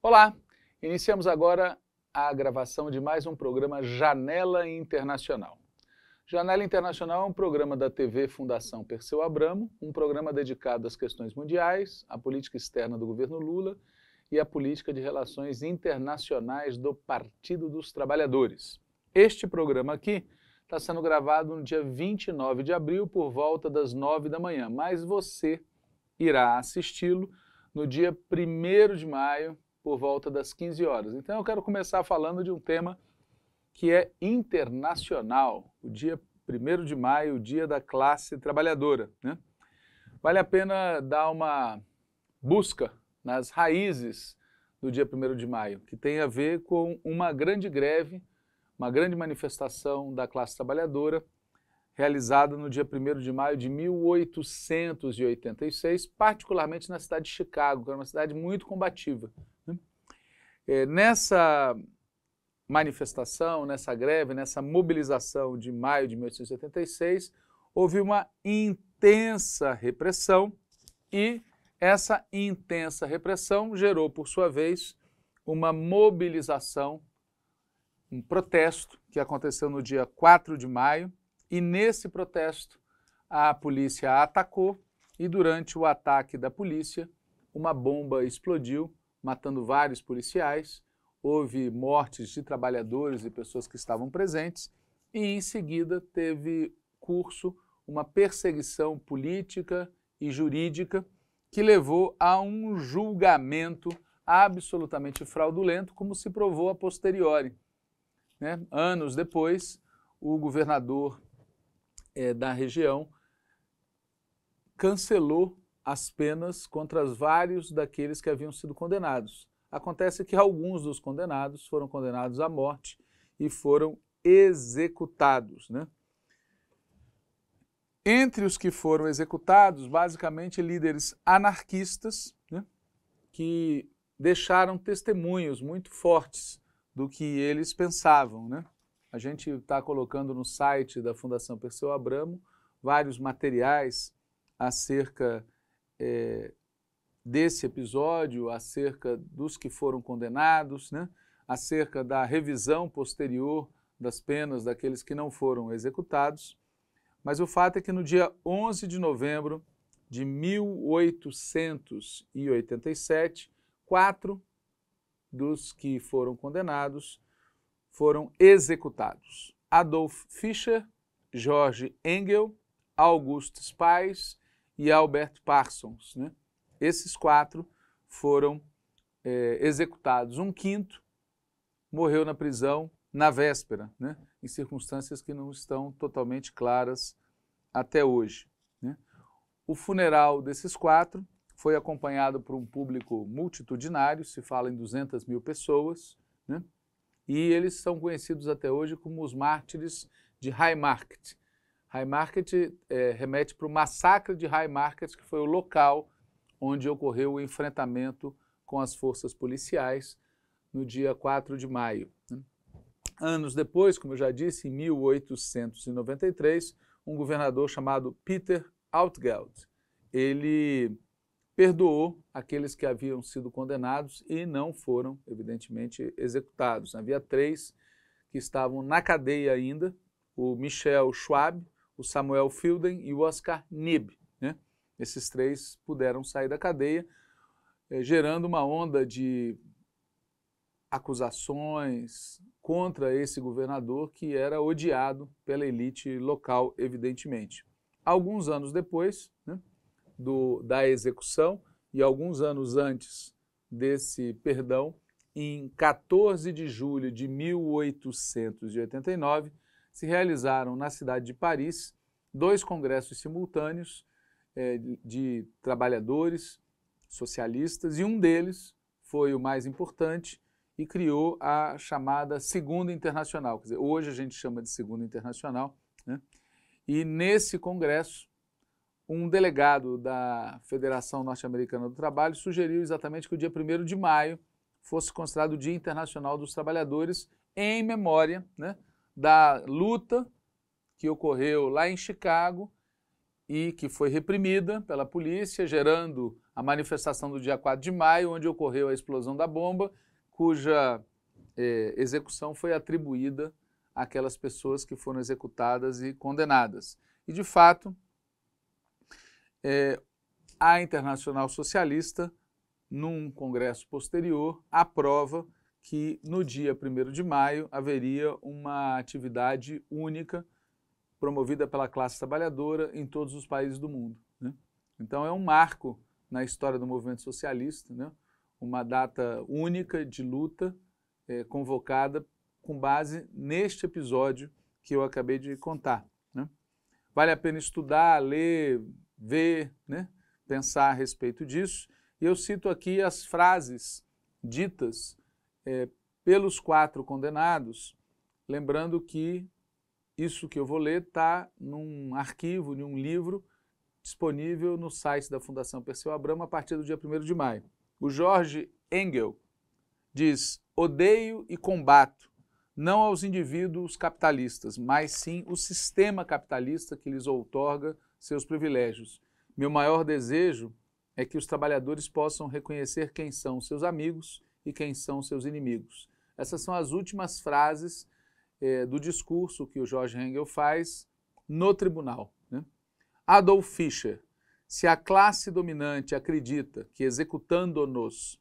Olá, iniciamos agora a gravação de mais um programa Janela Internacional. Janela Internacional é um programa da TV Fundação Perseu Abramo, um programa dedicado às questões mundiais, à política externa do governo Lula e à política de relações internacionais do Partido dos Trabalhadores. Este programa aqui está sendo gravado no dia 29 de abril, por volta das 9 da manhã, mas você irá assisti-lo no dia 1 de maio, por volta das 15 horas. Então eu quero começar falando de um tema que é internacional, o dia 1 de maio, o dia da classe trabalhadora. Né? Vale a pena dar uma busca nas raízes do dia 1 de maio, que tem a ver com uma grande greve uma grande manifestação da classe trabalhadora, realizada no dia 1 de maio de 1886, particularmente na cidade de Chicago, que era uma cidade muito combativa. Né? É, nessa manifestação, nessa greve, nessa mobilização de maio de 1886, houve uma intensa repressão e essa intensa repressão gerou, por sua vez, uma mobilização um protesto que aconteceu no dia 4 de maio e nesse protesto a polícia atacou e durante o ataque da polícia uma bomba explodiu, matando vários policiais. Houve mortes de trabalhadores e pessoas que estavam presentes e em seguida teve curso uma perseguição política e jurídica que levou a um julgamento absolutamente fraudulento, como se provou a posteriori. Né? Anos depois, o governador é, da região cancelou as penas contra vários daqueles que haviam sido condenados. Acontece que alguns dos condenados foram condenados à morte e foram executados. Né? Entre os que foram executados, basicamente líderes anarquistas né? que deixaram testemunhos muito fortes do que eles pensavam, né? A gente está colocando no site da Fundação Perseu Abramo vários materiais acerca é, desse episódio, acerca dos que foram condenados, né? acerca da revisão posterior das penas daqueles que não foram executados. Mas o fato é que no dia 11 de novembro de 1887, quatro dos que foram condenados foram executados: Adolf Fischer, Jorge Engel, August Spies e Albert Parsons. Né? Esses quatro foram é, executados. Um quinto morreu na prisão na véspera, né? em circunstâncias que não estão totalmente claras até hoje. Né? O funeral desses quatro foi acompanhado por um público multitudinário, se fala em 200 mil pessoas, né? e eles são conhecidos até hoje como os mártires de High Market. High Market é, remete para o massacre de High Market, que foi o local onde ocorreu o enfrentamento com as forças policiais no dia 4 de maio. Né? Anos depois, como eu já disse, em 1893, um governador chamado Peter Altgeld, ele perdoou aqueles que haviam sido condenados e não foram, evidentemente, executados. Havia três que estavam na cadeia ainda: o Michel Schwab, o Samuel Fielden e o Oscar Nib. Né? Esses três puderam sair da cadeia, eh, gerando uma onda de acusações contra esse governador que era odiado pela elite local, evidentemente. Alguns anos depois, né? do, da execução e alguns anos antes desse perdão, em 14 de julho de 1889, se realizaram na cidade de Paris dois congressos simultâneos eh, de trabalhadores socialistas, e um deles foi o mais importante e criou a chamada Segunda Internacional. Quer dizer, hoje a gente chama de Segunda Internacional, né? e nesse congresso um delegado da Federação Norte-Americana do Trabalho sugeriu exatamente que o dia 1 de maio fosse considerado o Dia Internacional dos Trabalhadores em memória né, da luta que ocorreu lá em Chicago e que foi reprimida pela polícia, gerando a manifestação do dia 4 de maio, onde ocorreu a explosão da bomba, cuja eh, execução foi atribuída àquelas pessoas que foram executadas e condenadas. E, de fato, é, a Internacional Socialista, num congresso posterior, aprova que no dia 1 de maio haveria uma atividade única promovida pela classe trabalhadora em todos os países do mundo. Né? Então é um marco na história do movimento socialista, né? uma data única de luta é, convocada com base neste episódio que eu acabei de contar. Né? Vale a pena estudar, ler, ver, né? pensar a respeito disso. E eu cito aqui as frases ditas é, pelos quatro condenados, lembrando que isso que eu vou ler está num arquivo, num livro disponível no site da Fundação Perseu Abramo a partir do dia 1 de maio. O Jorge Engel diz: odeio e combato, não aos indivíduos capitalistas, mas sim o sistema capitalista que lhes outorga seus privilégios. Meu maior desejo é que os trabalhadores possam reconhecer quem são seus amigos e quem são seus inimigos. Essas são as últimas frases eh, do discurso que o Jorge Hengel faz no tribunal. Né? Adolf Fischer, se a classe dominante acredita que executando-nos,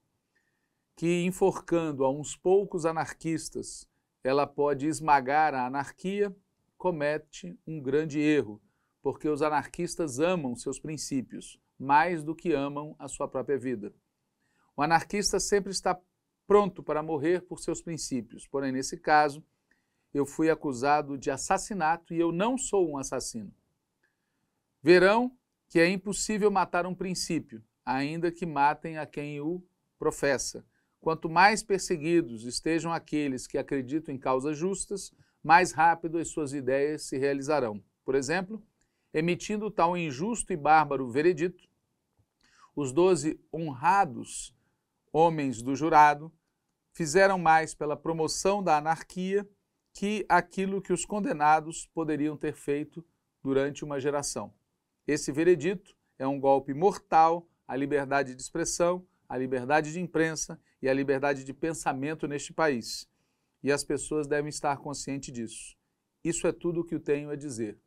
que enforcando a uns poucos anarquistas, ela pode esmagar a anarquia, comete um grande erro, porque os anarquistas amam seus princípios mais do que amam a sua própria vida. O anarquista sempre está pronto para morrer por seus princípios, porém, nesse caso, eu fui acusado de assassinato e eu não sou um assassino. Verão que é impossível matar um princípio, ainda que matem a quem o professa. Quanto mais perseguidos estejam aqueles que acreditam em causas justas, mais rápido as suas ideias se realizarão. Por exemplo, emitindo tal injusto e bárbaro veredito, os doze honrados homens do jurado fizeram mais pela promoção da anarquia que aquilo que os condenados poderiam ter feito durante uma geração. Esse veredito é um golpe mortal à liberdade de expressão, à liberdade de imprensa e à liberdade de pensamento neste país. E as pessoas devem estar conscientes disso. Isso é tudo o que eu tenho a dizer.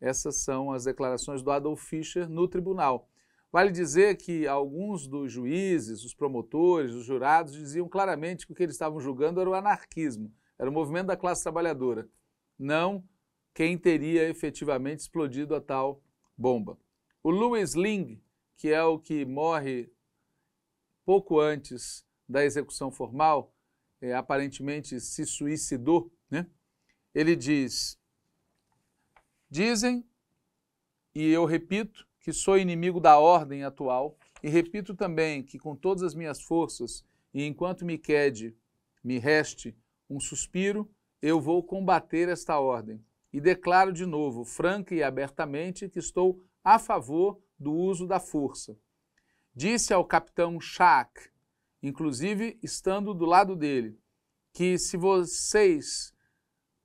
Essas são as declarações do Adolf Fischer no tribunal. Vale dizer que alguns dos juízes, os promotores, os jurados diziam claramente que o que eles estavam julgando era o anarquismo, era o movimento da classe trabalhadora, não quem teria efetivamente explodido a tal bomba. O Louis Ling, que é o que morre pouco antes da execução formal, é, aparentemente se suicidou, né? ele diz: Dizem, e eu repito, que sou inimigo da ordem atual, e repito também que com todas as minhas forças, e enquanto me quede, me reste um suspiro, eu vou combater esta ordem. E declaro de novo, franca e abertamente, que estou a favor do uso da força. Disse ao capitão Shack, inclusive estando do lado dele, que se vocês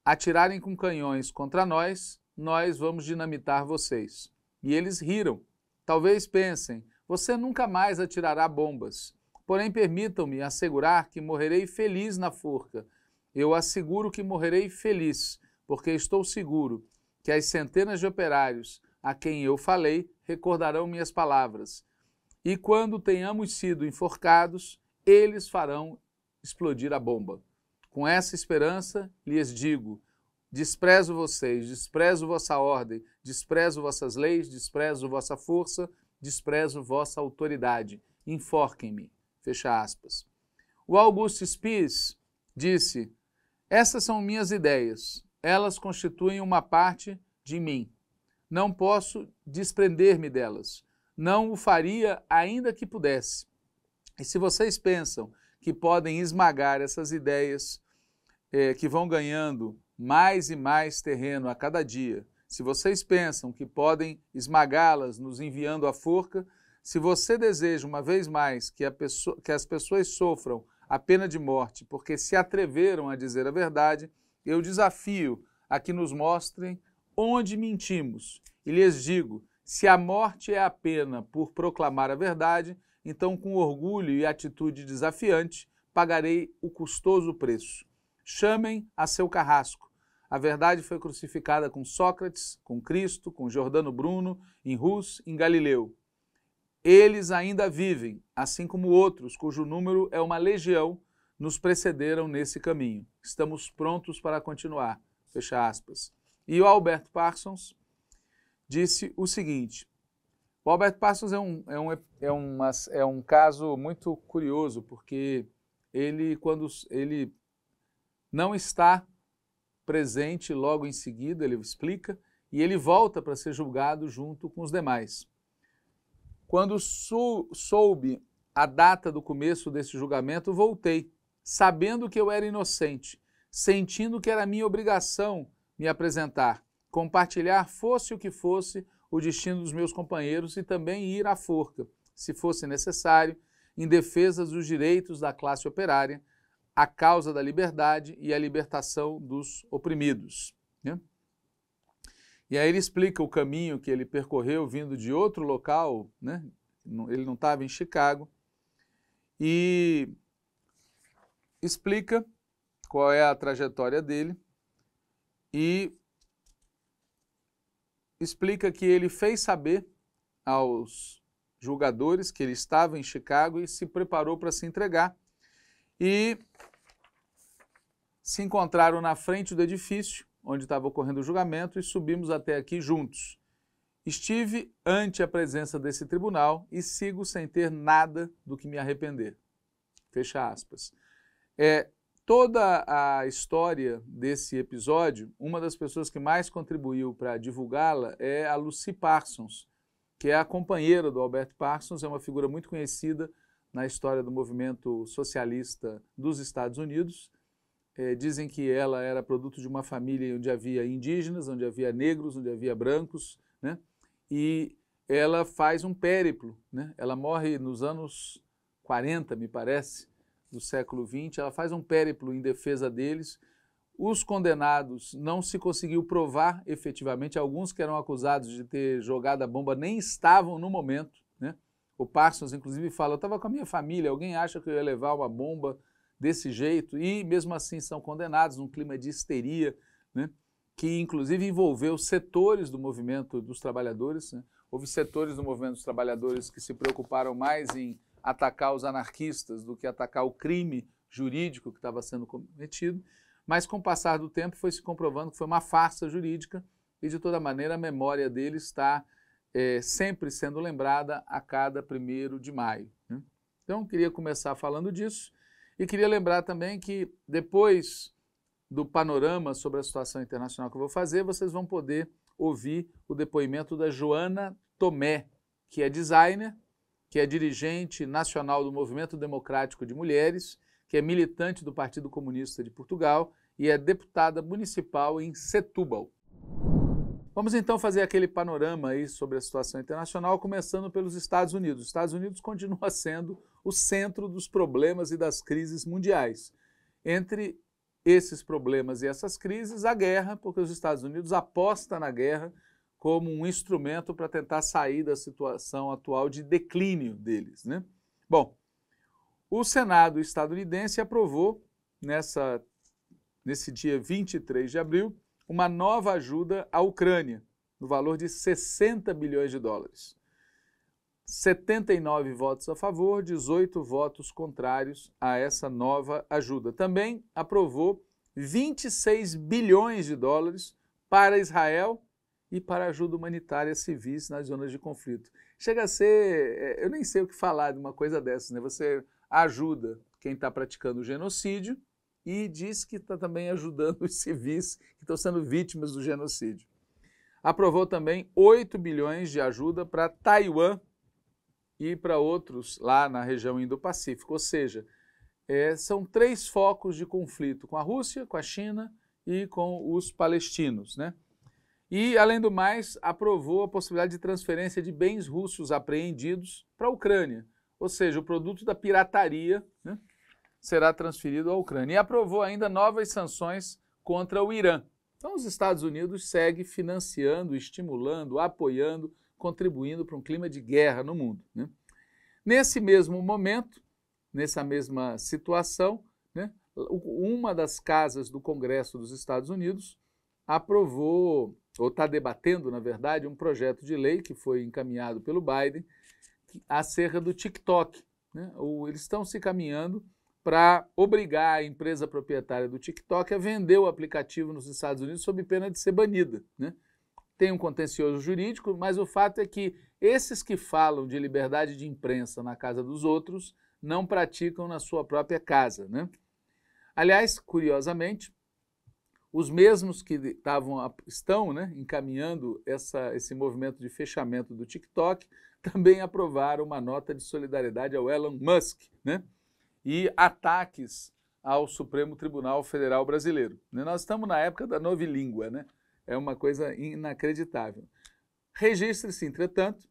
atirarem com canhões contra nós, nós vamos dinamitar vocês. E eles riram. Talvez pensem, você nunca mais atirará bombas. Porém, permitam-me assegurar que morrerei feliz na forca. Eu asseguro que morrerei feliz, porque estou seguro que as centenas de operários a quem eu falei recordarão minhas palavras. E quando tenhamos sido enforcados, eles farão explodir a bomba. Com essa esperança, lhes digo: Desprezo vocês, desprezo vossa ordem, desprezo vossas leis, desprezo vossa força, desprezo vossa autoridade. Enforquem-me. Fecha aspas. O Augusto Spies disse: Essas são minhas ideias, elas constituem uma parte de mim. Não posso desprender-me delas. Não o faria ainda que pudesse. E se vocês pensam que podem esmagar essas ideias eh, que vão ganhando mais e mais terreno a cada dia. Se vocês pensam que podem esmagá-las nos enviando à forca, se você deseja uma vez mais que, pessoa, que, as pessoas sofram a pena de morte porque se atreveram a dizer a verdade, eu desafio a que nos mostrem onde mentimos. E lhes digo: se a morte é a pena por proclamar a verdade, então com orgulho e atitude desafiante pagarei o custoso preço. Chamem a seu carrasco a verdade foi crucificada com Sócrates, com Cristo, com Jordano Bruno, em Rus, em Galileu. Eles ainda vivem, assim como outros, cujo número é uma legião, nos precederam nesse caminho. Estamos prontos para continuar. Fecha aspas. E o Albert Parsons disse o seguinte: o Albert Parsons é um, é um, é um é um caso muito curioso, porque ele, quando ele não está presente logo em seguida, ele explica, e ele volta para ser julgado junto com os demais. Quando sou, soube a data do começo desse julgamento, voltei, sabendo que eu era inocente, sentindo que era minha obrigação me apresentar, compartilhar, fosse o que fosse, o destino dos meus companheiros e também ir à forca, se fosse necessário, em defesa dos direitos da classe operária, a causa da liberdade e a libertação dos oprimidos. Né? E aí ele explica o caminho que ele percorreu vindo de outro local, né? ele não estava em Chicago, e explica qual é a trajetória dele e explica que ele fez saber aos julgadores que ele estava em Chicago e se preparou para se entregar. E se encontraram na frente do edifício onde estava ocorrendo o julgamento e subimos até aqui juntos. Estive ante a presença desse tribunal e sigo sem ter nada do que me arrepender. Fecha aspas. É, toda a história desse episódio, uma das pessoas que mais contribuiu para divulgá-la é a Lucy Parsons, que é a companheira do Alberto Parsons, é uma figura muito conhecida na história do movimento socialista dos Estados Unidos é, dizem que ela era produto de uma família onde havia indígenas, onde havia negros, onde havia brancos, né? E ela faz um périplo, né? Ela morre nos anos 40, me parece, do século 20. Ela faz um périplo em defesa deles. Os condenados não se conseguiu provar efetivamente. Alguns que eram acusados de ter jogado a bomba nem estavam no momento, né? O Parsons, inclusive, fala: Eu estava com a minha família, alguém acha que eu ia levar uma bomba desse jeito e mesmo assim são condenados num clima de histeria, né, que inclusive envolveu setores do movimento dos trabalhadores. Né? Houve setores do movimento dos trabalhadores que se preocuparam mais em atacar os anarquistas do que atacar o crime jurídico que estava sendo cometido, mas com o passar do tempo foi se comprovando que foi uma farsa jurídica e de toda maneira a memória dele está é, sempre sendo lembrada a cada primeiro de maio. Né? Então queria começar falando disso e queria lembrar também que depois do panorama sobre a situação internacional que eu vou fazer, vocês vão poder ouvir o depoimento da Joana Tomé, que é designer, que é dirigente nacional do Movimento Democrático de Mulheres, que é militante do Partido Comunista de Portugal e é deputada municipal em Setúbal. Vamos então fazer aquele panorama aí sobre a situação internacional, começando pelos Estados Unidos. Os Estados Unidos continua sendo o centro dos problemas e das crises mundiais. Entre esses problemas e essas crises, a guerra, porque os Estados Unidos aposta na guerra como um instrumento para tentar sair da situação atual de declínio deles. Né? Bom, o Senado estadunidense aprovou nessa, nesse dia 23 de abril uma nova ajuda à Ucrânia, no valor de 60 bilhões de dólares. 79 votos a favor, 18 votos contrários a essa nova ajuda. Também aprovou 26 bilhões de dólares para Israel e para ajuda humanitária civis nas zonas de conflito. Chega a ser, é, eu nem sei o que falar de uma coisa dessas, né? Você ajuda quem está praticando o genocídio e diz que está também ajudando os civis que estão sendo vítimas do genocídio. Aprovou também 8 bilhões de ajuda para Taiwan e para outros lá na região Indo-Pacífico. Ou seja, é, são três focos de conflito com a Rússia, com a China e com os palestinos. Né? E, além do mais, aprovou a possibilidade de transferência de bens russos apreendidos para a Ucrânia, ou seja, o produto da pirataria né, será transferido à Ucrânia. E aprovou ainda novas sanções contra o Irã. Então, os Estados Unidos seguem financiando, estimulando, apoiando, contribuindo para um clima de guerra no mundo. Né? Nesse mesmo momento, nessa mesma situação, né, uma das casas do Congresso dos Estados Unidos aprovou, ou está debatendo, na verdade, um projeto de lei que foi encaminhado pelo Biden acerca do TikTok. Né? Ou eles estão se caminhando para obrigar a empresa proprietária do TikTok a vender o aplicativo nos Estados Unidos sob pena de ser banida. Né? Tem um contencioso jurídico, mas o fato é que esses que falam de liberdade de imprensa na casa dos outros não praticam na sua própria casa. Né? Aliás, curiosamente, os mesmos que estavam, estão né, encaminhando essa, esse movimento de fechamento do TikTok também aprovaram uma nota de solidariedade ao Elon Musk. Né? e ataques ao Supremo Tribunal Federal Brasileiro. Né? Nós estamos na época da novilíngua, né? É uma coisa inacreditável. Registre-se, entretanto,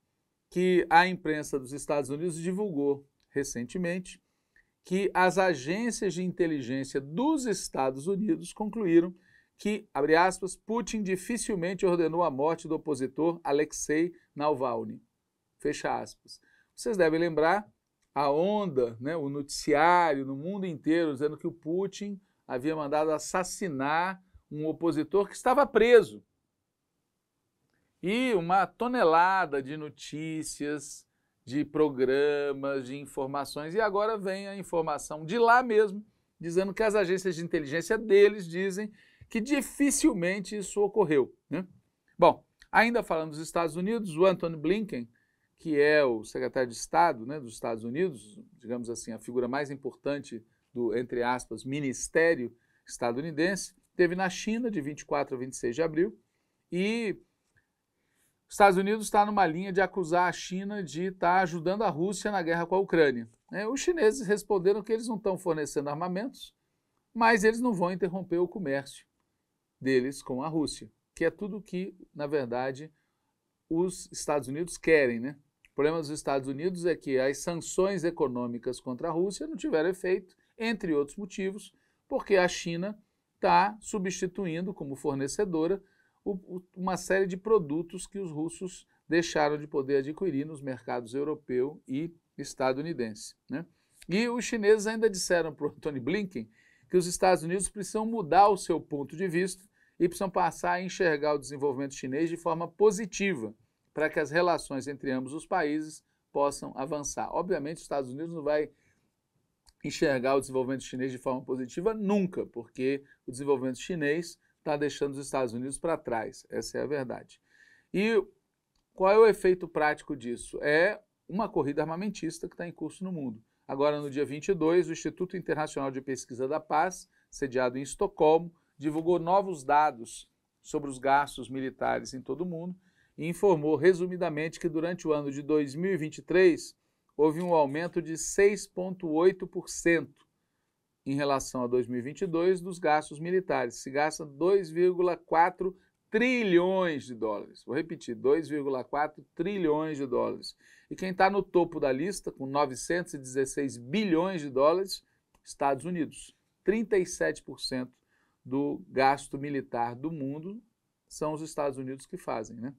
que a imprensa dos Estados Unidos divulgou recentemente que as agências de inteligência dos Estados Unidos concluíram que, abre aspas, Putin dificilmente ordenou a morte do opositor Alexei Navalny. Fecha aspas. Vocês devem lembrar a onda, né, o noticiário no mundo inteiro dizendo que o Putin havia mandado assassinar um opositor que estava preso. E uma tonelada de notícias, de programas, de informações. E agora vem a informação de lá mesmo, dizendo que as agências de inteligência deles dizem que dificilmente isso ocorreu. Né? Bom, ainda falando dos Estados Unidos, o Anthony Blinken que é o secretário de Estado né, dos Estados Unidos, digamos assim, a figura mais importante do, entre aspas, ministério estadunidense, teve na China de 24 a 26 de abril e os Estados Unidos está numa linha de acusar a China de estar tá ajudando a Rússia na guerra com a Ucrânia. É, os chineses responderam que eles não estão fornecendo armamentos, mas eles não vão interromper o comércio deles com a Rússia, que é tudo que, na verdade, os Estados Unidos querem, né? O problema dos Estados Unidos é que as sanções econômicas contra a Rússia não tiveram efeito, entre outros motivos, porque a China está substituindo como fornecedora uma série de produtos que os russos deixaram de poder adquirir nos mercados europeu e estadunidense. Né? E os chineses ainda disseram para o Tony Blinken que os Estados Unidos precisam mudar o seu ponto de vista e precisam passar a enxergar o desenvolvimento chinês de forma positiva para que as relações entre ambos os países possam avançar. Obviamente, os Estados Unidos não vai enxergar o desenvolvimento chinês de forma positiva nunca, porque o desenvolvimento chinês está deixando os Estados Unidos para trás. Essa é a verdade. E qual é o efeito prático disso? É uma corrida armamentista que está em curso no mundo. Agora, no dia 22, o Instituto Internacional de Pesquisa da Paz, sediado em Estocolmo, divulgou novos dados sobre os gastos militares em todo o mundo e informou resumidamente que durante o ano de 2023 houve um aumento de 6,8% em relação a 2022 dos gastos militares. Se gasta 2,4 trilhões de dólares. Vou repetir, 2,4 trilhões de dólares. E quem está no topo da lista, com 916 bilhões de dólares, Estados Unidos. 37% do gasto militar do mundo são os Estados Unidos que fazem, né?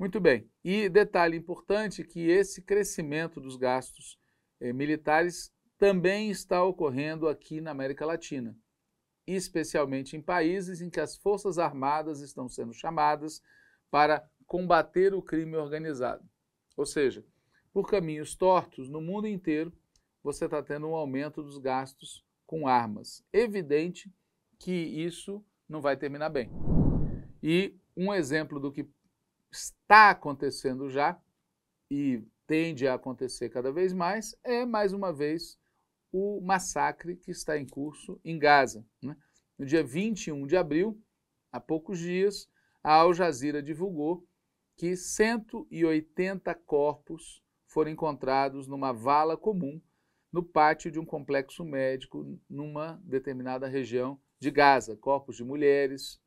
Muito bem. E detalhe importante que esse crescimento dos gastos eh, militares também está ocorrendo aqui na América Latina, especialmente em países em que as forças armadas estão sendo chamadas para combater o crime organizado. Ou seja, por caminhos tortos, no mundo inteiro, você está tendo um aumento dos gastos com armas. Evidente que isso não vai terminar bem. E um exemplo do que está acontecendo já e tende a acontecer cada vez mais é, mais uma vez, o massacre que está em curso em Gaza. Né? No dia 21 de abril, há poucos dias, a Al Jazeera divulgou que 180 corpos foram encontrados numa vala comum no pátio de um complexo médico numa determinada região de Gaza. Corpos de mulheres,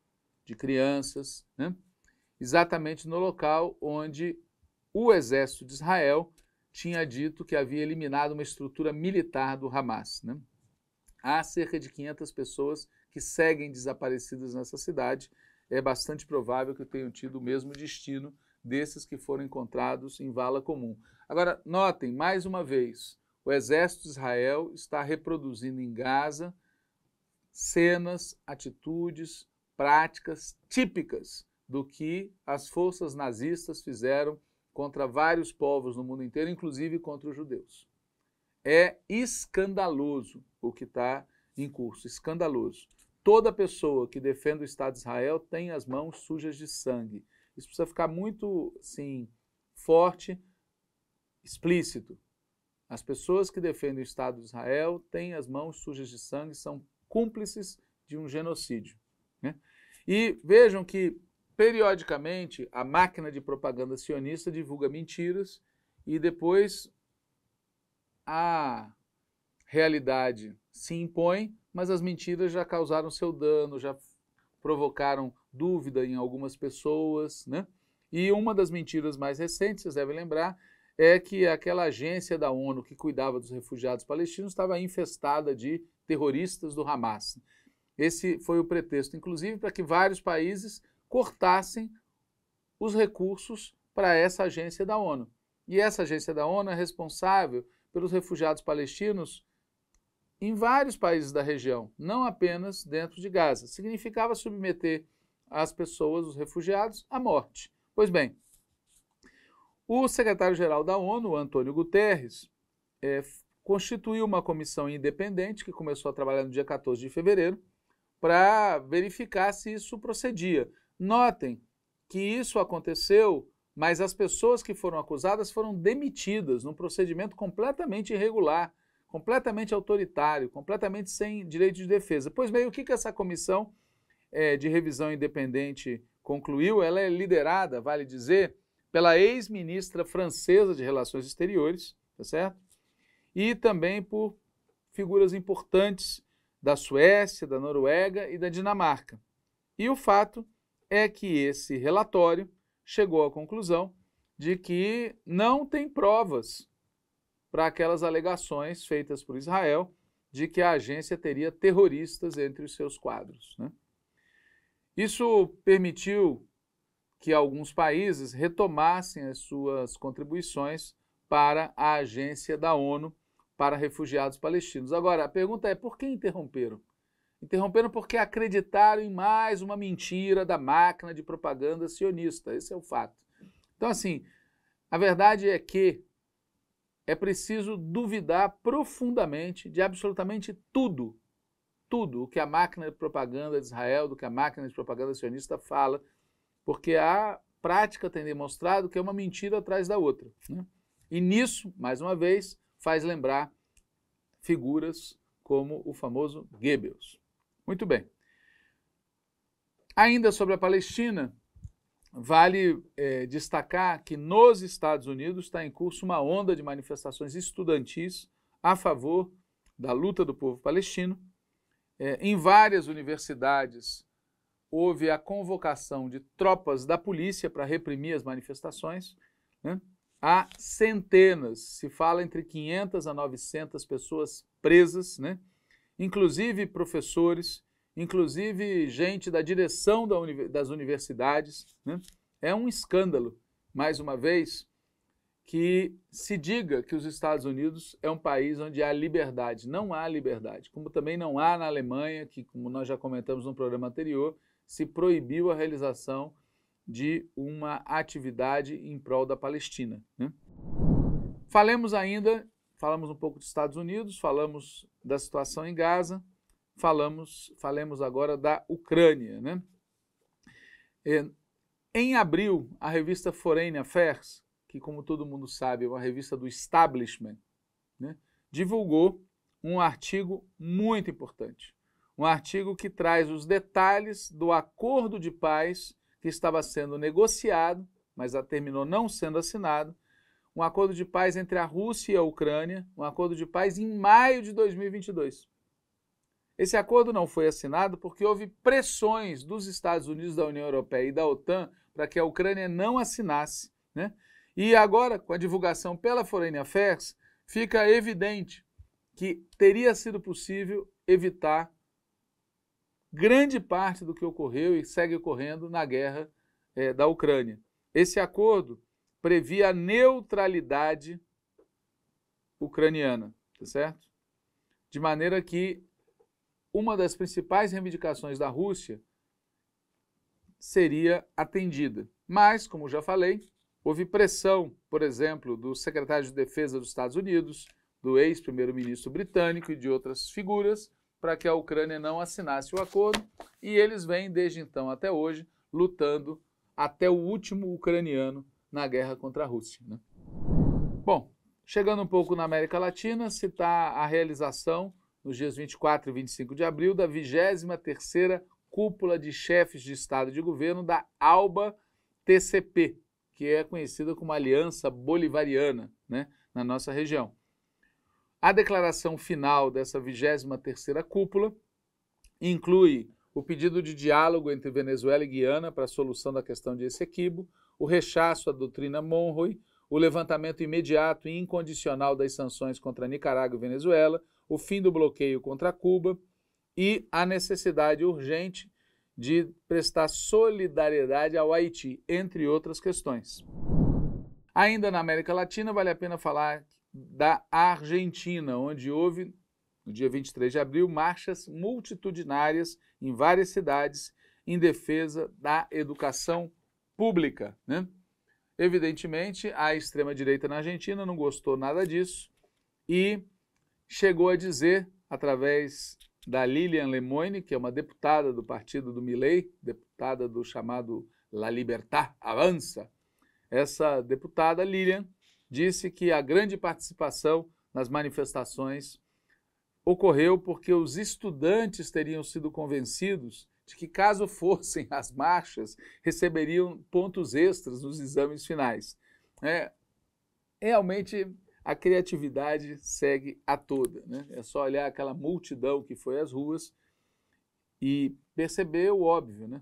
de crianças, né? exatamente no local onde o exército de Israel tinha dito que havia eliminado uma estrutura militar do Hamas. Né? Há cerca de 500 pessoas que seguem desaparecidas nessa cidade. É bastante provável que tenham tido o mesmo destino desses que foram encontrados em vala comum. Agora, notem mais uma vez: o exército de Israel está reproduzindo em Gaza cenas, atitudes, práticas típicas do que as forças nazistas fizeram contra vários povos no mundo inteiro, inclusive contra os judeus. É escandaloso o que está em curso escandaloso. Toda pessoa que defende o Estado de Israel tem as mãos sujas de sangue. Isso precisa ficar muito sim, forte, explícito. As pessoas que defendem o Estado de Israel têm as mãos sujas de sangue, são cúmplices de um genocídio. Né? E vejam que Periodicamente, a máquina de propaganda sionista divulga mentiras e depois a realidade se impõe, mas as mentiras já causaram seu dano, já provocaram dúvida em algumas pessoas, né? E uma das mentiras mais recentes, vocês devem lembrar, é que aquela agência da ONU que cuidava dos refugiados palestinos estava infestada de terroristas do Hamas. Esse foi o pretexto, inclusive, para que vários países cortassem os recursos para essa agência da ONU. E essa agência da ONU é responsável pelos refugiados palestinos em vários países da região, não apenas dentro de Gaza. Significava submeter as pessoas, os refugiados, à morte. Pois bem, o secretário-geral da ONU, Antônio Guterres, é, constituiu uma comissão independente que começou a trabalhar no dia 14 de fevereiro para verificar se isso procedia. Notem que isso aconteceu, mas as pessoas que foram acusadas foram demitidas num procedimento completamente irregular, completamente autoritário, completamente sem direito de defesa. Pois bem, o que, que essa comissão é, de revisão independente concluiu? Ela é liderada, vale dizer, pela ex-ministra francesa de Relações Exteriores, tá certo? E também por figuras importantes da Suécia, da Noruega e da Dinamarca. E o fato é que esse relatório chegou à conclusão de que não tem provas para aquelas alegações feitas por Israel de que a agência teria terroristas entre os seus quadros. Né? Isso permitiu que alguns países retomassem as suas contribuições para a agência da ONU para refugiados palestinos. Agora, a pergunta é por que interromperam? interrompendo porque acreditaram em mais uma mentira da máquina de propaganda sionista. Esse é o fato. Então, assim, a verdade é que é preciso duvidar profundamente de absolutamente tudo, tudo o que a máquina de propaganda de Israel, do que a máquina de propaganda sionista fala, porque a prática tem demonstrado que é uma mentira atrás da outra. Né? E nisso, mais uma vez, faz lembrar figuras como o famoso Goebbels. Muito bem. Ainda sobre a Palestina, vale é, destacar que nos Estados Unidos está em curso uma onda de manifestações estudantis a favor da luta do povo palestino. É, em várias universidades houve a convocação de tropas da polícia para reprimir as manifestações. Né? Há centenas, se fala entre 500 a 900 pessoas presas, né? inclusive professores, inclusive gente da direção das universidades. Né? É um escândalo, mais uma vez, que se diga que os Estados Unidos é um país onde há liberdade. Não há liberdade, como também não há na Alemanha, que, como nós já comentamos no programa anterior, se proibiu a realização de uma atividade em prol da Palestina. Né? Falemos ainda falamos um pouco dos Estados Unidos, falamos da situação em Gaza, falamos, falemos agora da Ucrânia, né? É, em abril, a revista Foreign Affairs, que como todo mundo sabe é uma revista do establishment, né, divulgou um artigo muito importante, um artigo que traz os detalhes do acordo de paz que estava sendo negociado, mas terminou não sendo assinado, um acordo de paz entre a Rússia e a Ucrânia, um acordo de paz em maio de 2022. Esse acordo não foi assinado porque houve pressões dos Estados Unidos, da União Europeia e da OTAN para que a Ucrânia não assinasse. Né? E agora, com a divulgação pela Foreign Affairs, fica evidente que teria sido possível evitar grande parte do que ocorreu e segue ocorrendo na guerra é, da Ucrânia. Esse acordo previa a neutralidade ucraniana, tá certo? De maneira que uma das principais reivindicações da Rússia seria atendida. Mas, como já falei, houve pressão, por exemplo, do secretário de Defesa dos Estados Unidos, do ex-primeiro-ministro britânico e de outras figuras para que a Ucrânia não assinasse o acordo, e eles vêm desde então até hoje lutando até o último ucraniano na guerra contra a Rússia. Né? Bom, chegando um pouco na América Latina, citar tá a realização, nos dias 24 e 25 de abril, da 23ª Cúpula de Chefes de Estado e de Governo da ALBA TCP, que é conhecida como Aliança Bolivariana né, na nossa região. A declaração final dessa 23ª cúpula inclui o pedido de diálogo entre Venezuela e Guiana para a solução da questão de Essequibo, o rechaço à doutrina Monroe, o levantamento imediato e incondicional das sanções contra Nicarágua e Venezuela, o fim do bloqueio contra Cuba e a necessidade urgente de prestar solidariedade ao Haiti, entre outras questões. Ainda na América Latina, vale a pena falar da Argentina, onde houve, no dia 23 de abril, marchas multitudinárias em várias cidades em defesa da educação pública. Né? Evidentemente, a extrema-direita na Argentina não gostou nada disso e chegou a dizer, através da Lilian Lemoine, que é uma deputada do partido do Milley, deputada do chamado La Libertad Avança, essa deputada Lilian disse que a grande participação nas manifestações ocorreu porque os estudantes teriam sido convencidos de que, caso fossem as marchas, receberiam pontos extras nos exames finais. É, realmente, a criatividade segue a toda. Né? É só olhar aquela multidão que foi às ruas e perceber o óbvio. Né?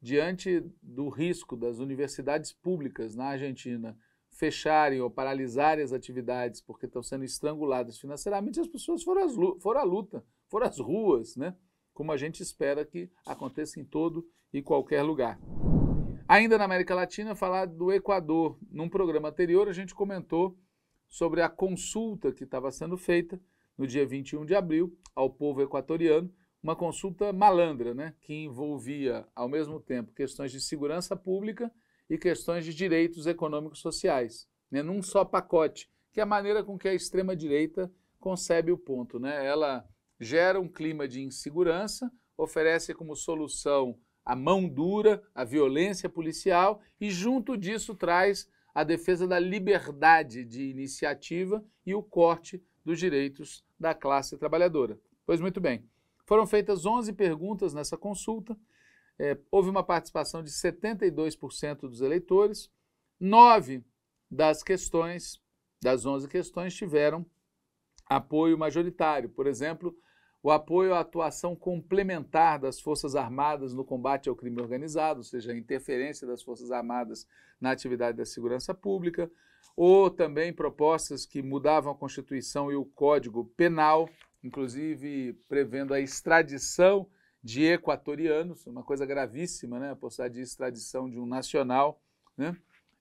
Diante do risco das universidades públicas na Argentina fecharem ou paralisarem as atividades porque estão sendo estranguladas financeiramente, as pessoas foram, foram à luta, foram às ruas, né? como a gente espera que aconteça em todo e qualquer lugar. Ainda na América Latina, falar do Equador. Num programa anterior, a gente comentou sobre a consulta que estava sendo feita no dia 21 de abril ao povo equatoriano, uma consulta malandra, né, que envolvia ao mesmo tempo questões de segurança pública e questões de direitos econômicos sociais, né, num só pacote, que é a maneira com que a extrema direita concebe o ponto, né? Ela gera um clima de insegurança, oferece como solução a mão dura, a violência policial e, junto disso, traz a defesa da liberdade de iniciativa e o corte dos direitos da classe trabalhadora. Pois muito bem, foram feitas 11 perguntas nessa consulta, é, houve uma participação de 72% dos eleitores, nove das questões, das 11 questões, tiveram apoio majoritário. Por exemplo, o apoio à atuação complementar das Forças Armadas no combate ao crime organizado, ou seja, a interferência das Forças Armadas na atividade da segurança pública, ou também propostas que mudavam a Constituição e o Código Penal, inclusive prevendo a extradição de equatorianos, uma coisa gravíssima, né? a possibilidade de extradição de um nacional. Né?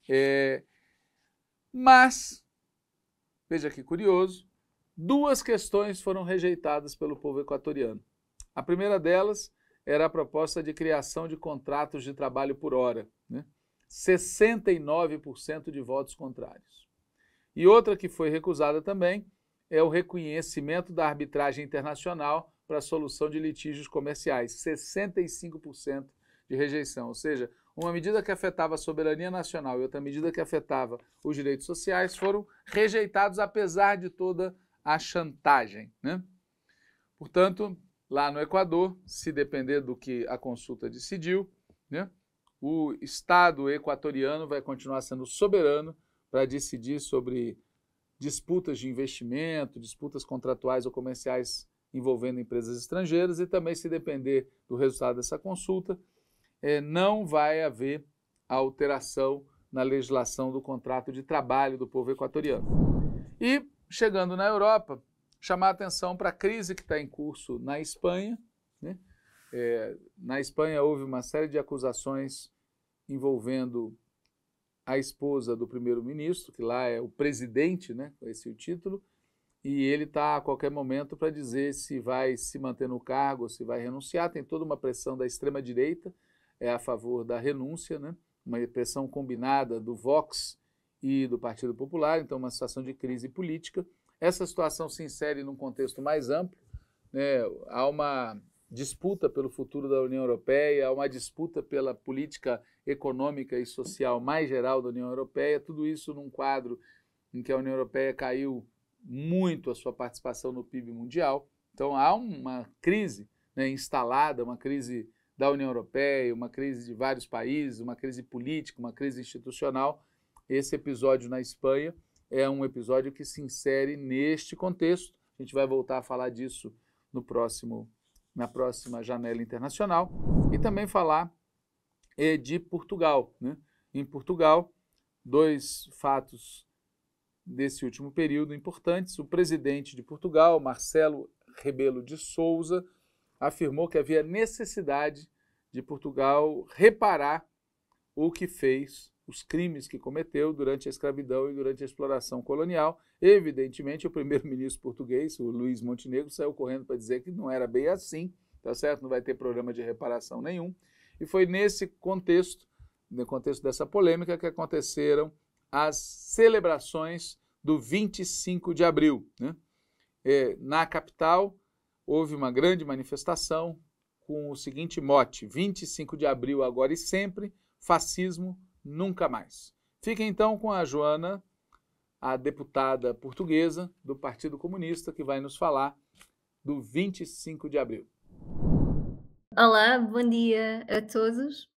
É... Mas, veja que curioso, duas questões foram rejeitadas pelo povo equatoriano. A primeira delas era a proposta de criação de contratos de trabalho por hora, né? 69% de votos contrários. E outra que foi recusada também é o reconhecimento da arbitragem internacional para a solução de litígios comerciais, 65% de rejeição, ou seja, uma medida que afetava a soberania nacional e outra medida que afetava os direitos sociais foram rejeitados apesar de toda a a chantagem. Né? Portanto, lá no Equador, se depender do que a consulta decidiu, né, o Estado equatoriano vai continuar sendo soberano para decidir sobre disputas de investimento, disputas contratuais ou comerciais envolvendo empresas estrangeiras e também, se depender do resultado dessa consulta, eh, não vai haver alteração na legislação do contrato de trabalho do povo equatoriano. E chegando na Europa, chamar atenção para a crise que está em curso na Espanha. Né? É, na Espanha houve uma série de acusações envolvendo a esposa do primeiro-ministro, que lá é o presidente, né? esse é o título, e ele está a qualquer momento para dizer se vai se manter no cargo, se vai renunciar. Tem toda uma pressão da extrema-direita é a favor da renúncia, né? uma pressão combinada do Vox e do Partido Popular, então uma situação de crise política. Essa situação se insere num contexto mais amplo. Né? Há uma disputa pelo futuro da União Europeia, há uma disputa pela política econômica e social mais geral da União Europeia, tudo isso num quadro em que a União Europeia caiu muito a sua participação no PIB mundial. Então há uma crise né, instalada, uma crise da União Europeia, uma crise de vários países, uma crise política, uma crise institucional esse episódio na Espanha é um episódio que se insere neste contexto. A gente vai voltar a falar disso no próximo na próxima janela internacional e também falar é, de Portugal. Né? Em Portugal, dois fatos desse último período importantes. O presidente de Portugal, Marcelo Rebelo de Souza, afirmou que havia necessidade de Portugal reparar o que fez os crimes que cometeu durante a escravidão e durante a exploração colonial. Evidentemente, o primeiro-ministro português, o Luiz Montenegro, saiu correndo para dizer que não era bem assim, tá certo? Não vai ter programa de reparação nenhum. E foi nesse contexto, no contexto dessa polêmica, que aconteceram as celebrações do 25 de abril. Né? É, na capital, houve uma grande manifestação com o seguinte mote: 25 de abril, agora e sempre, fascismo, nunca mais. Fique então com a Joana, a deputada portuguesa do Partido Comunista, que vai nos falar do 25 de abril. Olá, bom dia a todos.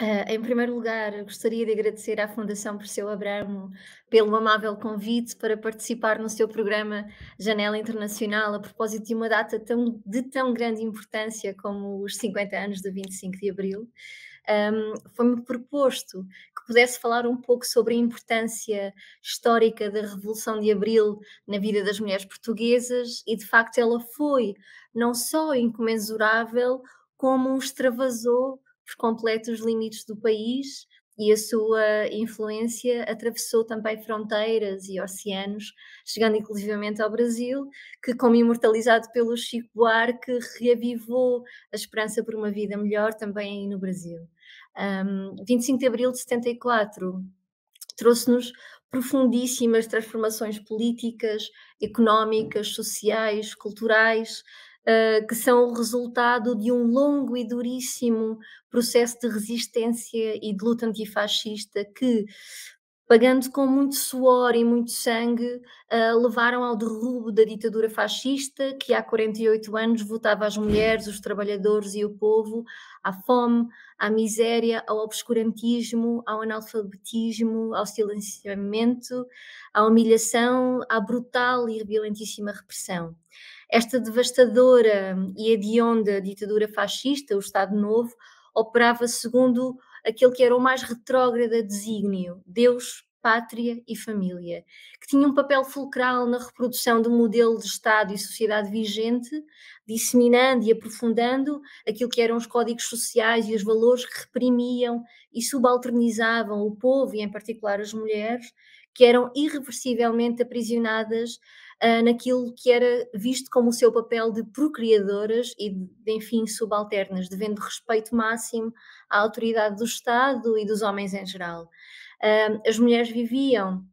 Uh, em primeiro lugar, gostaria de agradecer à Fundação Perseu Abramo pelo amável convite para participar no seu programa Janela Internacional a propósito de uma data tão, de tão grande importância como os 50 anos do 25 de Abril um, foi-me proposto que pudesse falar um pouco sobre a importância histórica da Revolução de Abril na vida das mulheres portuguesas e, de facto, ela foi não só incomensurável, como extravasou por completo os limites do país e a sua influência atravessou também fronteiras e oceanos, chegando inclusivamente ao Brasil, que, como imortalizado pelo Chico Buarque, reavivou a esperança por uma vida melhor também no Brasil. Um, 25 de abril de 74 trouxe-nos profundíssimas transformações políticas, económicas, sociais, culturais, uh, que são o resultado de um longo e duríssimo processo de resistência e de luta antifascista que pagando com muito suor e muito sangue, uh, levaram ao derrubo da ditadura fascista, que há 48 anos votava as mulheres, os trabalhadores e o povo à fome, à miséria, ao obscurantismo, ao analfabetismo, ao silenciamento, à humilhação, à brutal e violentíssima repressão. Esta devastadora e hedionda ditadura fascista, o Estado Novo, operava segundo aquele que era o mais retrógrada desígnio, Deus, pátria e família, que tinha um papel fulcral na reprodução do modelo de Estado e sociedade vigente, disseminando e aprofundando aquilo que eram os códigos sociais e os valores que reprimiam e subalternizavam o povo, e em particular as mulheres, que eram irreversivelmente aprisionadas uh, naquilo que era visto como o seu papel de procriadoras e, de, enfim, subalternas, devendo respeito máximo à autoridade do Estado e dos homens em geral. Uh, as mulheres viviam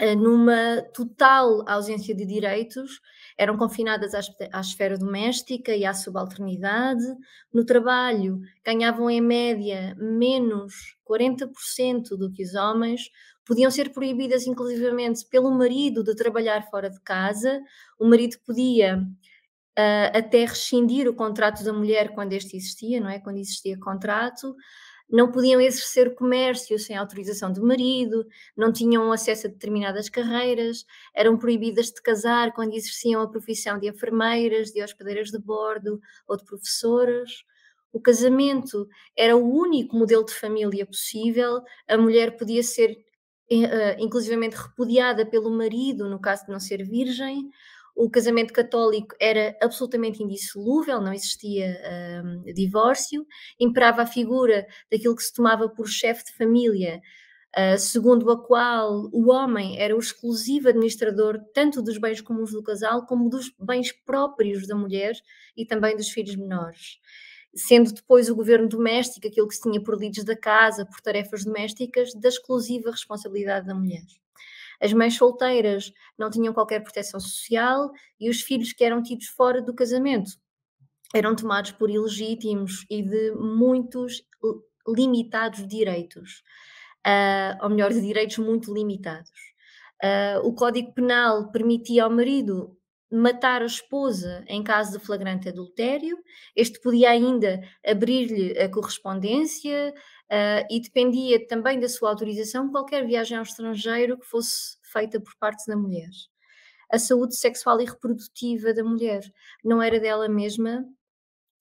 ah, numa total ausência de direitos, eram confinadas à esfera doméstica e à subalternidade. No trabalho, ganhavam em média menos 40% do que os homens, podiam ser proibidas, inclusivamente, pelo marido de trabalhar fora de casa. O marido podia uh, até rescindir o contrato da mulher quando este existia, não é? Quando existia contrato. Não podiam exercer comércio sem autorização do marido, não tinham acesso a determinadas carreiras, eram proibidas de casar quando exerciam a profissão de enfermeiras, de hospedeiras de bordo ou de professoras. O casamento era o único modelo de família possível, a mulher podia ser eh, eh, inclusivamente repudiada pelo marido no caso de não ser virgem. O casamento católico era absolutamente indissolúvel, não existia um, eh, divórcio, imperava a figura daquilo que se tomava por chefe de família, uh, segundo a qual o homem era o exclusivo administrador tanto dos bens comuns do casal como dos bens próprios da mulher e também dos filhos menores sendo depois o governo doméstico aquilo que se tinha por lides da casa, por tarefas domésticas, da exclusiva responsabilidade da mulher. As mães solteiras não tinham qualquer proteção social e os filhos que eram tidos fora do casamento eram tomados por ilegítimos e de muitos limitados direitos, uh, ou melhor, de direitos muito limitados. Uh, o Código Penal permitia ao marido matar a esposa em caso de flagrante adultério, este podia ainda abrir-lhe a correspondência uh, e dependia também da sua autorização qualquer viagem ao estrangeiro que fosse feita por parte da mulher. A saúde sexual e reprodutiva da mulher não era dela mesma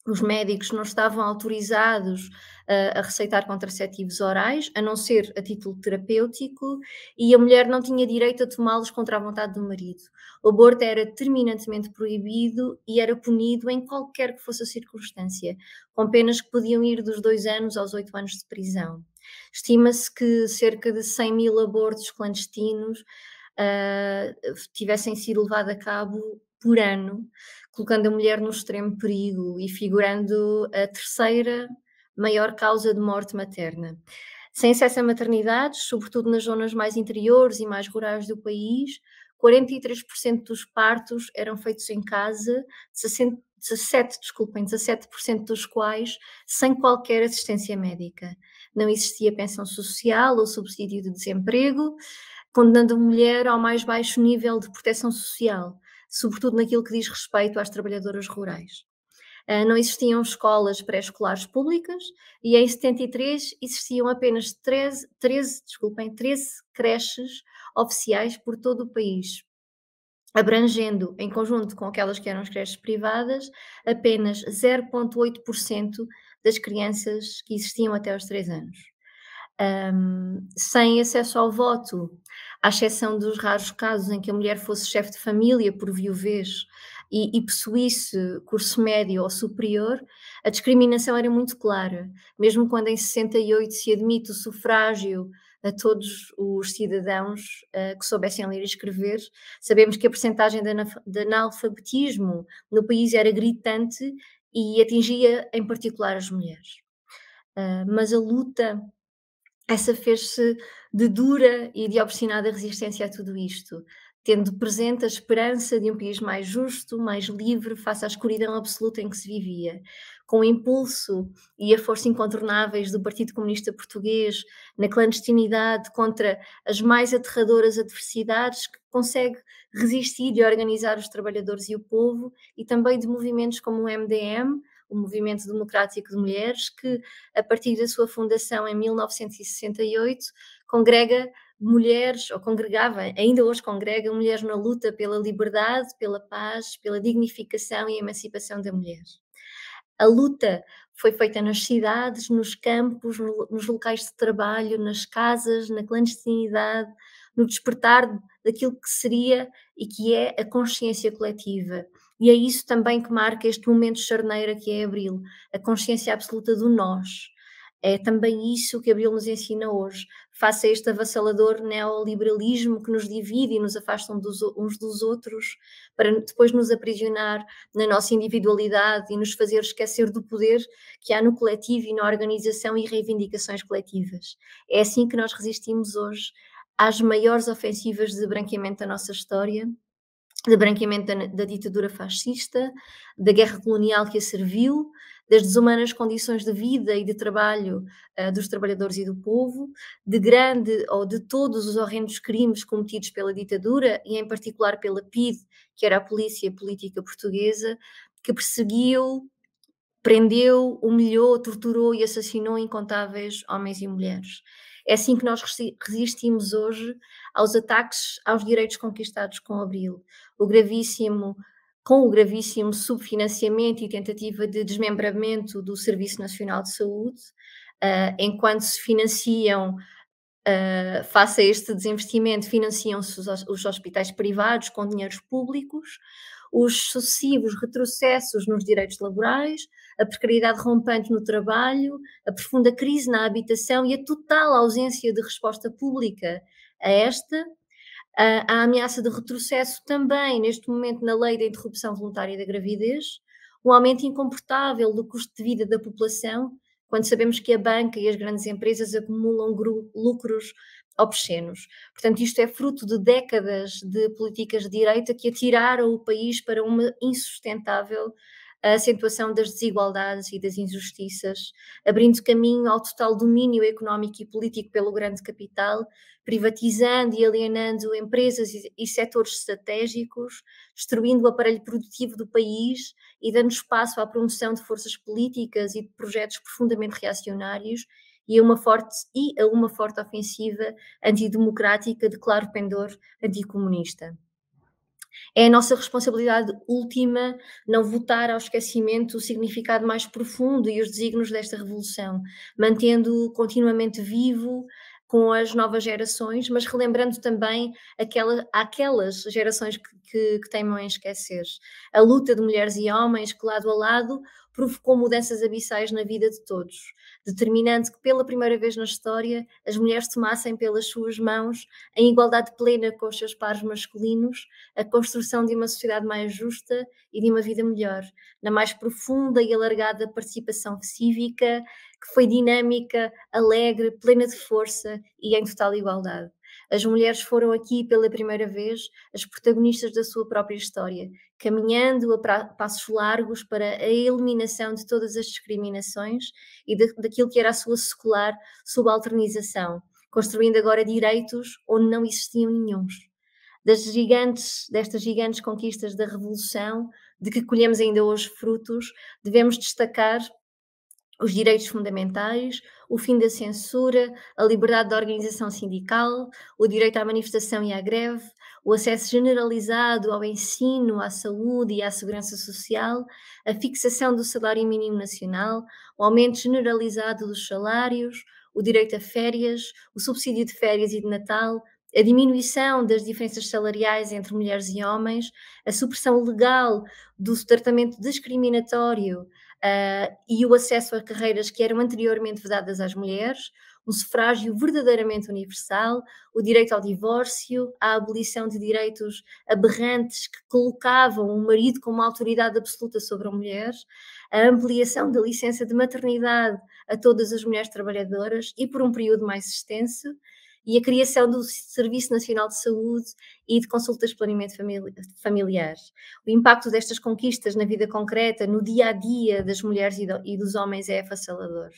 os médicos não estavam autorizados uh, a receitar contraceptivos orais, a não ser a título terapêutico, e a mulher não tinha direito a tomá-los contra a vontade do marido. O aborto era terminantemente proibido e era punido em qualquer que fosse a circunstância, com penas que podiam ir dos dois anos aos oito anos de prisão. Estima-se que cerca de 100 mil abortos clandestinos uh, tivessem sido levados a cabo por ano, colocando a mulher num extremo perigo e figurando a terceira maior causa de morte materna. Sem acesso a maternidades, sobretudo nas zonas mais interiores e mais rurais do país, 43% dos partos eram feitos em casa, 17, desculpem, 17% dos quais sem qualquer assistência médica. Não existia pensão social ou subsídio de desemprego, condenando a mulher ao mais baixo nível de proteção social, sobretudo naquilo que diz respeito às trabalhadoras rurais. Ah, não existiam escolas pré-escolares públicas e em 73 existiam apenas 13, 13, desculpem, 13 creches oficiais por todo o país, abrangendo, em conjunto com aquelas que eram as creches privadas, apenas 0,8% das crianças que existiam até aos 3 anos um, sem acesso ao voto, à exceção dos raros casos em que a mulher fosse chefe de família por viuvez e, e possuísse curso médio ou superior, a discriminação era muito clara. Mesmo quando em 68 se admite o sufrágio a todos os cidadãos uh, que soubessem ler e escrever. Sabemos que a percentagem de analfabetismo no país era gritante e atingia em particular as mulheres. Uh, mas a luta essa fez-se de dura e de obstinada resistência a tudo isto, tendo presente a esperança de um país mais justo, mais livre, face à escuridão absoluta em que se vivia. Com o impulso e a força incontornáveis do Partido Comunista Português na clandestinidade contra as mais aterradoras adversidades, que consegue resistir e organizar os trabalhadores e o povo, e também de movimentos como o MDM, o Movimento Democrático de Mulheres, que a partir da sua fundação em 1968 congrega mulheres, ou congregava, ainda hoje congrega mulheres na luta pela liberdade, pela paz, pela dignificação e emancipação da mulher. A luta foi feita nas cidades, nos campos, nos locais de trabalho, nas casas, na clandestinidade, no despertar daquilo que seria e que é a consciência coletiva e é isso também que marca este momento de charneira que é Abril, a consciência absoluta do nós. É também isso que Abril nos ensina hoje, face a este avassalador neoliberalismo que nos divide e nos afasta uns dos outros, para depois nos aprisionar na nossa individualidade e nos fazer esquecer do poder que há no coletivo e na organização e reivindicações coletivas. É assim que nós resistimos hoje às maiores ofensivas de branqueamento da nossa história de branqueamento da, da, ditadura fascista, da guerra colonial que a serviu, das desumanas condições de vida e de trabalho uh, dos trabalhadores e do povo, de grande ou de todos os horrendos crimes cometidos pela ditadura e em particular pela PID, que era a polícia política portuguesa, que perseguiu, prendeu, humilhou, torturou e assassinou incontáveis homens e mulheres. É assim que nós resistimos hoje aos ataques aos direitos conquistados com Abril. O gravíssimo com o gravíssimo subfinanciamento e tentativa de desmembramento do Serviço Nacional de Saúde, uh, enquanto se financiam, uh, face a este desinvestimento, financiam-se os, os, hospitais privados com dinheiros públicos, os sucessivos retrocessos nos direitos laborais, a precariedade rompante no trabalho, a profunda crise na habitação e a total ausência de resposta pública a esta. A ameaça de retrocesso também, neste momento, na lei da interrupção voluntária da gravidez, o aumento incomportável do custo de vida da população, quando sabemos que a banca e as grandes empresas acumulam lucros obscenos. Portanto, isto é fruto de décadas de políticas de direita que atiraram o país para uma insustentável a acentuação das desigualdades e das injustiças, abrindo caminho ao total domínio económico e político pelo grande capital, privatizando e alienando empresas e setores estratégicos, destruindo o aparelho produtivo do país e dando espaço à promoção de forças políticas e de projetos profundamente reacionários e a uma forte, e a uma forte ofensiva antidemocrática de claro pendor anticomunista. É a nossa responsabilidade última não votar ao esquecimento o significado mais profundo e os desígnios desta revolução, mantendo continuamente vivo com as novas gerações, mas relembrando também aquela, aquelas gerações que, que, que teimam em esquecer. A luta de mulheres e homens que, lado a lado, provocou mudanças abissais na vida de todos, determinando que pela primeira vez na história as mulheres tomassem pelas suas mãos, em igualdade plena com os seus pares masculinos, a construção de uma sociedade mais justa e de uma vida melhor, na mais profunda e alargada participação cívica, que foi dinâmica, alegre, plena de força e em total igualdade. As mulheres foram aqui pela primeira vez as protagonistas da sua própria história caminhando a passos largos para a eliminação de todas as discriminações e de, daquilo que era a sua secular subalternização, construindo agora direitos onde não existiam nenhums. Das gigantes, destas gigantes conquistas da Revolução, de que colhemos ainda hoje frutos, devemos destacar os direitos fundamentais, o fim da censura, a liberdade de organização sindical, o direito à manifestação e à greve, o acesso generalizado ao ensino, à saúde e à segurança social, a fixação do salário mínimo nacional, o aumento generalizado dos salários, o direito a férias, o subsídio de férias e de Natal, a diminuição das diferenças salariais entre mulheres e homens, a supressão legal do tratamento discriminatório uh, e o acesso a carreiras que eram anteriormente vedadas às mulheres, um sufrágio verdadeiramente universal, o direito ao divórcio, a abolição de direitos aberrantes que colocavam o marido como autoridade absoluta sobre a mulher, a ampliação da licença de maternidade a todas as mulheres trabalhadoras e por um período mais extenso, e a criação do Serviço Nacional de Saúde e de consultas de planeamento familiar. O impacto destas conquistas na vida concreta, no dia a dia das mulheres e dos homens, é avassalador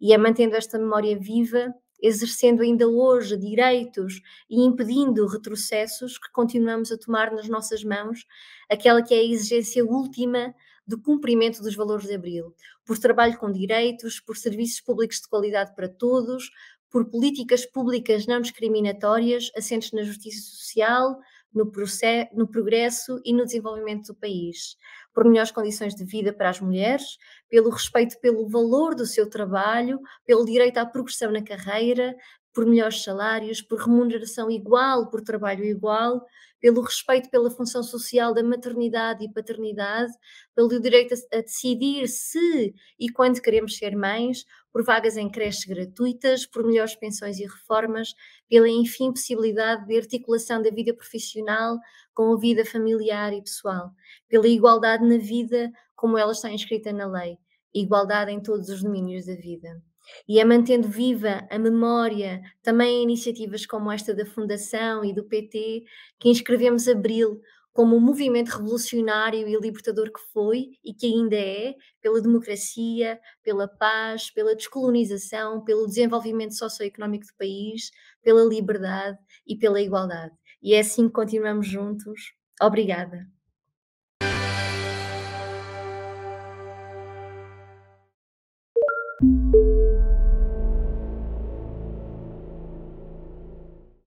e é mantendo esta memória viva, exercendo ainda hoje direitos e impedindo retrocessos que continuamos a tomar nas nossas mãos, aquela que é a exigência última do cumprimento dos valores de Abril, por trabalho com direitos, por serviços públicos de qualidade para todos, por políticas públicas não discriminatórias, assentes na justiça social, no, processo, no progresso e no desenvolvimento do país, por melhores condições de vida para as mulheres, pelo respeito pelo valor do seu trabalho, pelo direito à progressão na carreira, por melhores salários, por remuneração igual, por trabalho igual, pelo respeito pela função social da maternidade e paternidade, pelo direito a, a, decidir se e quando queremos ser mães, por vagas em creches gratuitas, por melhores pensões e reformas, pela enfim possibilidade de articulação da vida profissional com a vida familiar e pessoal, pela igualdade na vida como ela está inscrita na lei, igualdade em todos os domínios da vida. E é mantendo viva a memória, também em iniciativas como esta da Fundação e do PT, que inscrevemos Abril, como o movimento revolucionário e libertador que foi e que ainda é, pela democracia, pela paz, pela descolonização, pelo desenvolvimento socioeconómico do país, pela liberdade e pela igualdade. E é assim que continuamos juntos. Obrigada.